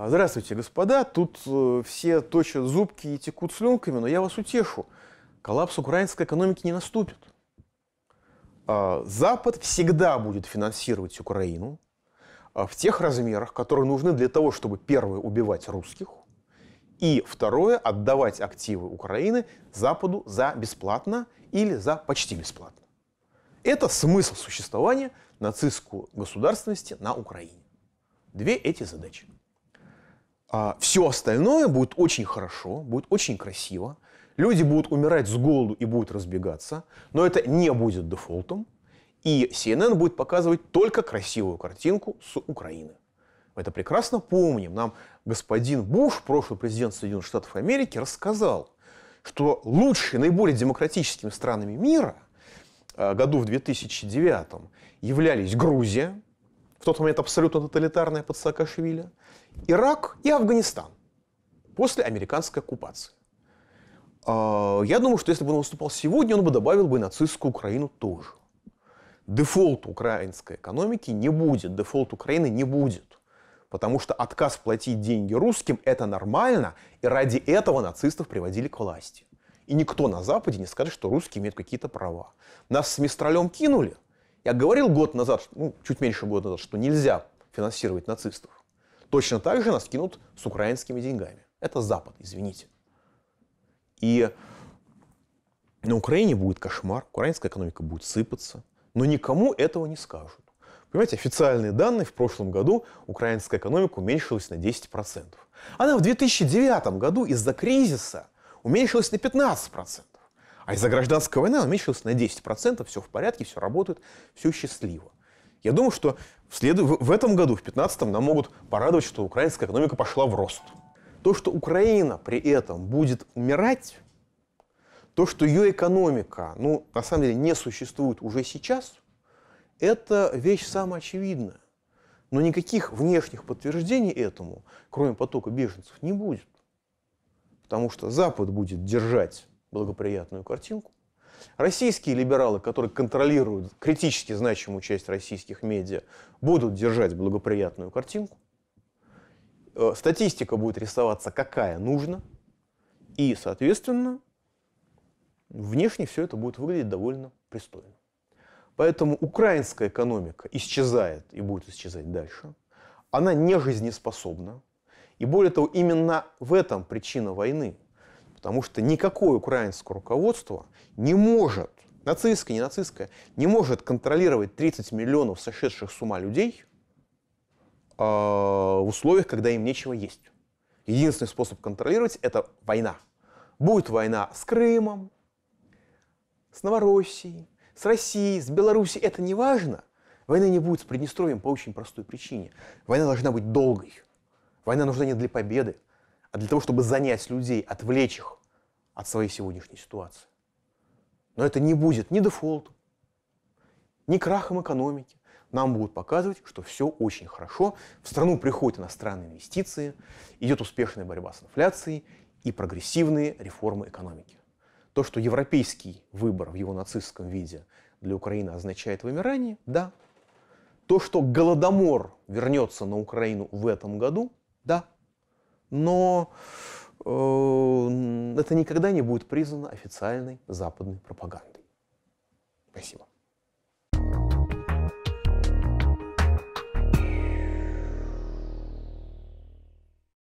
А, здравствуйте, господа. Тут э, все точат зубки и текут слюнками, но я вас утешу. Коллапс украинской экономики не наступит. А, Запад всегда будет финансировать Украину а, в тех размерах, которые нужны для того, чтобы, первое, убивать русских, и, второе, отдавать активы Украины Западу за бесплатно или за почти бесплатно. Это смысл существования нацистской государственности на Украине. Две эти задачи а, все остальное будет очень хорошо, будет очень красиво, люди будут умирать с голоду и будут разбегаться, но это не будет дефолтом, и CNN будет показывать только красивую картинку с Украины. Мы это прекрасно помним. Нам господин Буш, прошлый президент Соединенных Штатов Америки, рассказал, что лучшие, наиболее демократическими странами мира э, году в 2009 являлись Грузия, в тот момент абсолютно тоталитарная под Саакашвили, Ирак и Афганистан после американской оккупации. А, я думаю, что если бы он выступал сегодня, он бы добавил бы и нацистскую Украину тоже. Дефолт украинской экономики не будет, дефолт Украины не будет. Потому что отказ платить деньги русским – это нормально, и ради этого нацистов приводили к власти. И никто на Западе не скажет, что русские имеют какие-то права. Нас с Мистралем кинули – я говорил год назад, ну, чуть меньше года назад, что нельзя финансировать нацистов. Точно так же нас кинут с украинскими деньгами. Это Запад, извините. И на Украине будет кошмар, украинская экономика будет сыпаться, но никому этого не скажут. Понимаете, официальные данные в прошлом году украинская экономика уменьшилась на 10%. Она в 2009 году из-за кризиса уменьшилась на 15%. А из-за гражданской войны он уменьшился на 10%, все в порядке, все работает, все счастливо. Я думаю, что в, след... в этом году, в 2015 нам могут порадовать, что украинская экономика пошла в рост. То, что Украина при этом будет умирать, то, что ее экономика, ну, на самом деле, не существует уже сейчас, это вещь самая очевидная. Но никаких внешних подтверждений этому, кроме потока беженцев, не будет. Потому что Запад будет держать благоприятную картинку. Российские либералы, которые контролируют критически значимую часть российских медиа, будут держать благоприятную картинку. Э, статистика будет рисоваться какая нужно. И, соответственно, внешне все это будет выглядеть довольно пристойно. Поэтому украинская экономика исчезает и будет исчезать дальше. Она не жизнеспособна. И более того, именно в этом причина войны – Потому что никакое украинское руководство не может, нацистское, не нацистское, не может контролировать 30 миллионов сошедших с ума людей э, в условиях, когда им нечего есть. Единственный способ контролировать – это война. Будет война с Крымом, с Новороссией, с Россией, с Белоруссией, это не важно. Войны не будет с Приднестровьем по очень простой причине. Война должна быть долгой. Война нужна не для победы, а для того, чтобы занять людей, отвлечь их от своей сегодняшней ситуации. Но это не будет ни дефолтом, ни крахом экономики. Нам будут показывать, что все очень хорошо, в страну приходят иностранные инвестиции, идет успешная борьба с инфляцией и прогрессивные реформы экономики. То, что европейский выбор в его нацистском виде для Украины означает вымирание, да. То, что Голодомор вернется на Украину в этом году, да но э, это никогда не будет признано официальной западной пропагандой. Спасибо.